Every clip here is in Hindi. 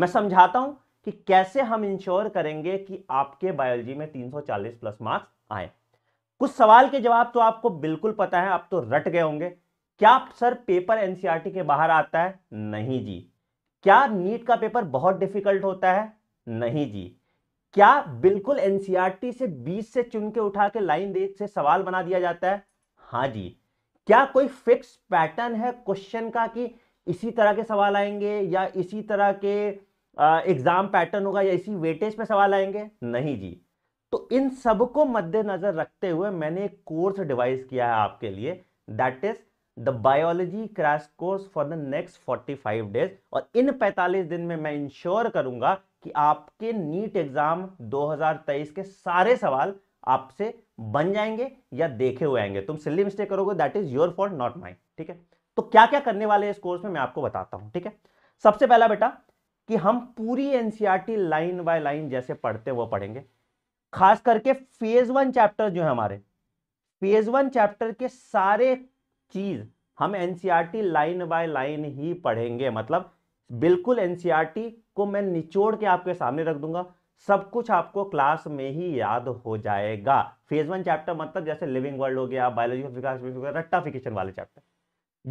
मैं समझाता हूं कि कैसे हम इंश्योर करेंगे कि आपके बायोलॉजी में 340 प्लस मार्क्स आए कुछ सवाल के जवाब तो आपको बिल्कुल पता है आप तो रट गए होंगे क्या सर पेपर एनसीईआरटी के बाहर आता है नहीं जी क्या नीट का पेपर बहुत डिफिकल्ट होता है नहीं जी क्या बिल्कुल एनसीईआरटी से 20 से चुन के उठा के लाइन दे से सवाल बना दिया जाता है हाँ जी क्या कोई फिक्स पैटर्न है क्वेश्चन का कि इसी तरह के सवाल आएंगे या इसी तरह के एग्ज़ाम पैटर्न होगा या इसी वेटेज पे सवाल आएंगे नहीं जी तो इन सब को मद्देनज़र रखते हुए मैंने एक कोर्स डिवाइस किया है आपके लिए that is the biology crash course for the next 45 days और इन 45 दिन में मैं इंश्योर करूंगा कि आपके नीट एग्ज़ाम 2023 के सारे सवाल आपसे बन जाएंगे या देखे हुए आएंगे तुम सिल्ली मिस्टेक करोगे that is your fault not mind ठीक है तो क्या क्या करने वाले इस कोर्स में मैं आपको बताता हूं ठीक है सबसे पहला बेटा कि हम पूरी एनसीईआरटी लाइन बाय लाइन जैसे पढ़ते वो पढ़ेंगे खास करके फेज वन चैप्टर जो है हमारे फेज वन चैप्टर के सारे चीज हम एनसीईआरटी लाइन बाय लाइन ही पढ़ेंगे मतलब बिल्कुल एनसीईआरटी e को मैं निचोड़ के आपके सामने रख दूंगा सब कुछ आपको क्लास में ही याद हो जाएगा फेज वन चैप्टर मतलब जैसे लिविंग वर्ल्ड हो गया बायोलॉजी ऑफ विकास रट्टाफिकेशन वाले चैप्टर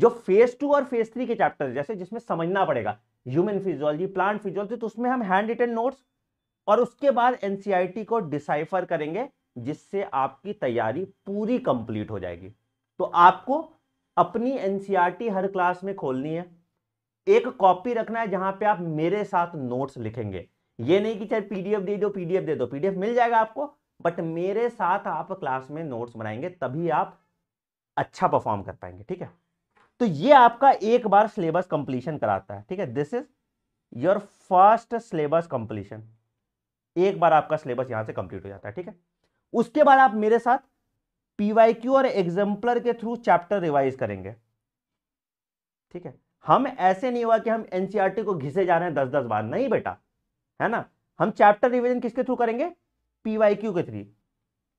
जो फेज टू और फेज थ्री के चैप्टर जैसे जिसमें समझना पड़ेगा ह्यूमन फिजियोलॉजी प्लांट फिजियोलॉजी तो उसमें हम हैंड रिटन नोट्स और उसके बाद एनसीईआरटी को डिसाइफर करेंगे जिससे आपकी तैयारी पूरी कंप्लीट हो जाएगी तो आपको अपनी एनसीईआरटी e हर क्लास में खोलनी है एक कॉपी रखना है जहां पे आप मेरे साथ नोट्स लिखेंगे ये नहीं कि चाहे पीडीएफ दे दो पीडीएफ दे दो पीडीएफ मिल जाएगा आपको बट मेरे साथ आप क्लास में नोट्स बनाएंगे तभी आप अच्छा परफॉर्म कर पाएंगे ठीक है तो ये आपका एक बार सिलेबस कंप्लीशन कराता है ठीक है this is your first syllabus completion एक बार आपका सिलेबस यहां से कंप्लीट हो जाता है ठीक है उसके बाद आप मेरे साथ पीवाईक्यू और एग्जाम्पलर के थ्रू चैप्टर रिवाइज करेंगे ठीक है हम ऐसे नहीं हुआ कि हम एनसीईआरटी e को घिसे जा रहे हैं दस दस बार नहीं बेटा है ना हम चैप्टर रिवीजन किसके थ्रू करेंगे पीवाईक्यू के थ्रू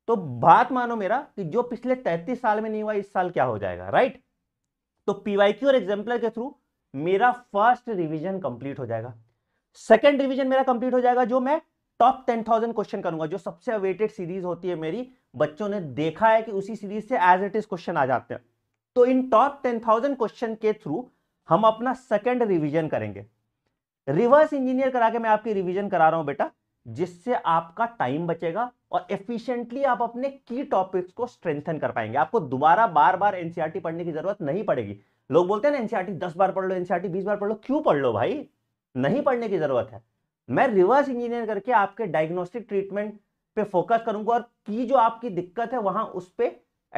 तो बात मानो मेरा कि जो पिछले तैतीस साल में नहीं हुआ इस साल क्या हो जाएगा राइट तो पीवाईक्यू और एग्जाम्पलर के थ्रू मेरा फर्स्ट रिवीजन कंप्लीट हो जाएगा सेकंड रिवीजन मेरा कंप्लीट हो जाएगा जो मैं टॉप टेन थाउजेंड क्वेश्चन करूंगा जो सबसे अवेटेड सीरीज होती है मेरी बच्चों ने देखा है कि उसी सीरीज से एज इट इज क्वेश्चन आ जाते हैं तो इन टॉप टेन थाउजेंड क्वेश्चन के थ्रू हम अपना सेकेंड रिविजन करेंगे रिवर्स इंजीनियर करा के मैं आपकी रिविजन करा रहा हूं बेटा जिससे आपका टाइम बचेगा और एफिशिएंटली आप अपने की टॉपिक्स को स्ट्रेंथन कर पाएंगे आपको दोबारा बार बार एनसीआरटी पढ़ने की जरूरत नहीं पड़ेगी लोग बोलते हैं ना एनसीआरटी e दस बार पढ़ लो एनसीआरटी e बीस बार पढ़ लो क्यों पढ़ लो भाई नहीं पढ़ने की जरूरत है मैं रिवर्स इंजीनियर करके आपके डायग्नोस्टिक ट्रीटमेंट पे फोकस करूंगा और की जो आपकी दिक्कत है वहां उस पर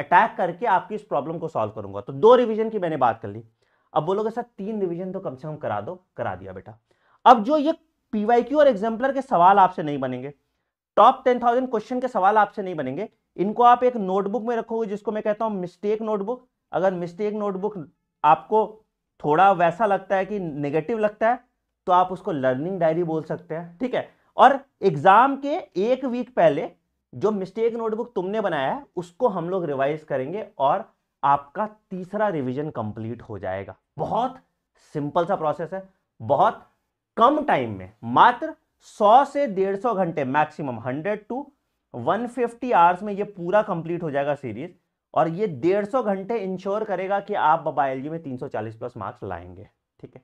अटैक करके आपकी इस प्रॉब्लम को सॉल्व करूंगा तो दो रिविजन की मैंने बात कर ली अब बोलोगे सर तीन रिविजन तो कम से कम करा दो करा दिया बेटा अब जो ये पीवाईक्यू और एग्जाम्पलर के सवाल आपसे नहीं बनेंगे टॉप टेन थाउजेंड क्वेश्चन के सवाल आपसे नहीं बनेंगे इनको आप एक नोटबुक में रखोगे जिसको मैं कहता हूँ मिस्टेक नोटबुक अगर मिस्टेक नोटबुक आपको थोड़ा वैसा लगता है कि नेगेटिव लगता है तो आप उसको लर्निंग डायरी बोल सकते हैं ठीक है और एग्जाम के एक वीक पहले जो मिस्टेक नोटबुक तुमने बनाया है उसको हम लोग रिवाइज करेंगे और आपका तीसरा रिवीजन कंप्लीट हो जाएगा बहुत सिंपल सा प्रोसेस है बहुत कम टाइम में मात्र 100 से 150 घंटे मैक्सिमम 100 टू 150 आवर्स में ये पूरा कंप्लीट हो जाएगा सीरीज और ये 150 घंटे इंश्योर करेगा कि आप बाबा एल में 340 प्लस मार्क्स लाएंगे ठीक है